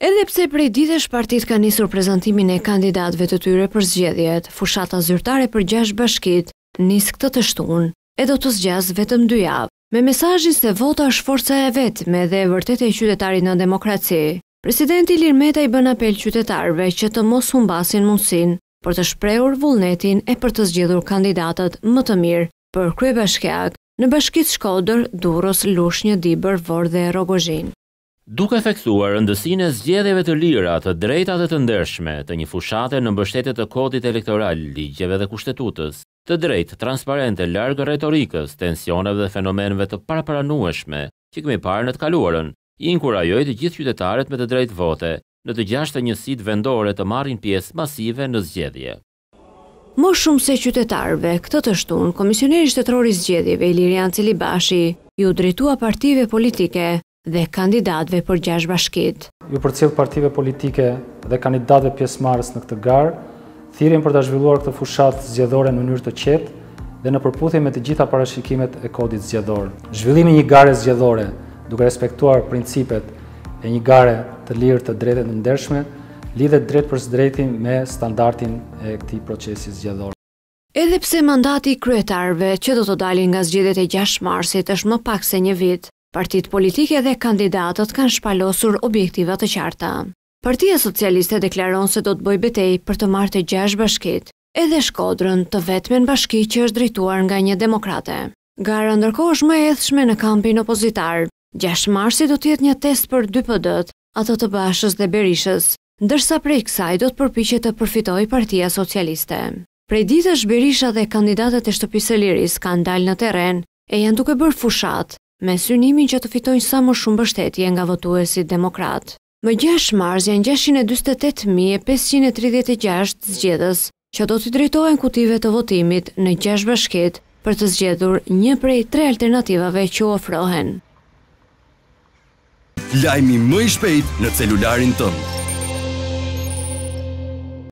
Edhe pse prej ditësh partitë kanë nisur prezantimin e kandidatëve të tyre për zgjedhjet, fushata zyrtare për 6 bashkit nis këtë të shtun e do të zgjas vetëm 2 javë. Me mesazhin se vota është forca e me dhe e e qytetarit në demokraci, presidenti Ilir Meta i bën apel qytetarëve që të mos humbasin mundsinë për të shprehur vullnetin e për të zgjedhur kandidatët më të mirë për kryebashkiak në bashkisë Shkodër, Durrës, Lushnjë, Dibër, Vorë dhe Rogozhinë. Duke efektuar rëndësinë e zgjedhjeve të lira të drejta dhe të ndershme të një fushate në mbështetje të kodit elektoral, ligjeve dhe kushtetutës, të drejtë, transparente, larg retorikës, tensioneve dhe fenomenëve të parapranueshme që kemi parë në të kaluarën, i inkurajoi të gjithë qytetarët me të drejtë vote në të gjashtë njësit vendore të marrin pjesë masive në zgjedhje. Më shumë se qytetarve, këtë të shtun, Komisioneri Shtetrori Zgjedhjeve Ilirian Celibashi ju drejtua partive politike dhe kandidatve për gjash bashkit. Ju për cilë partive politike dhe kandidatve pjesë marës në këtë garë, thirin për të zhvilluar këtë fushat zjedhore në mënyrë të qetë dhe në përputhje me të gjitha parashikimet e kodit zjedhore. Zhvillimi një gare zjedhore duke respektuar principet e një gare të lirë të drejtet në ndershme, lidhe drejt për së me standartin e këti procesi zjedhore. Edhepse mandati kryetarve që do të dalin nga zgjedet e 6 marsit është më pak se një vit, Partit politike dhe kandidatët kanë shpalosur objektivat të qarta. Partia Socialiste deklaron se do të bëj betej për të marrë e gjash bashkit, edhe shkodrën të vetmen bashki që është drituar nga një demokrate. Gara ndërkohë është më edhshme në kampin opozitar. 6 marsi do tjetë një test për dy pëdët, ato të bashës dhe berishës, ndërsa prej kësaj do të përpiche të përfitoj partia socialiste. Prej ditë është berisha dhe kandidatët e shtëpisë liris kanë dalë në teren e janë duke bërë fushat, me synimin që të fitojnë sa më shumë bështetje nga votu e si demokrat. Më gjash marz janë 628.536 zgjedhës që do të drejtojnë kutive të votimit në gjash bëshket për të zgjedhur një prej tre alternativave që ofrohen. Lajmi më i shpejt në celularin tëmë.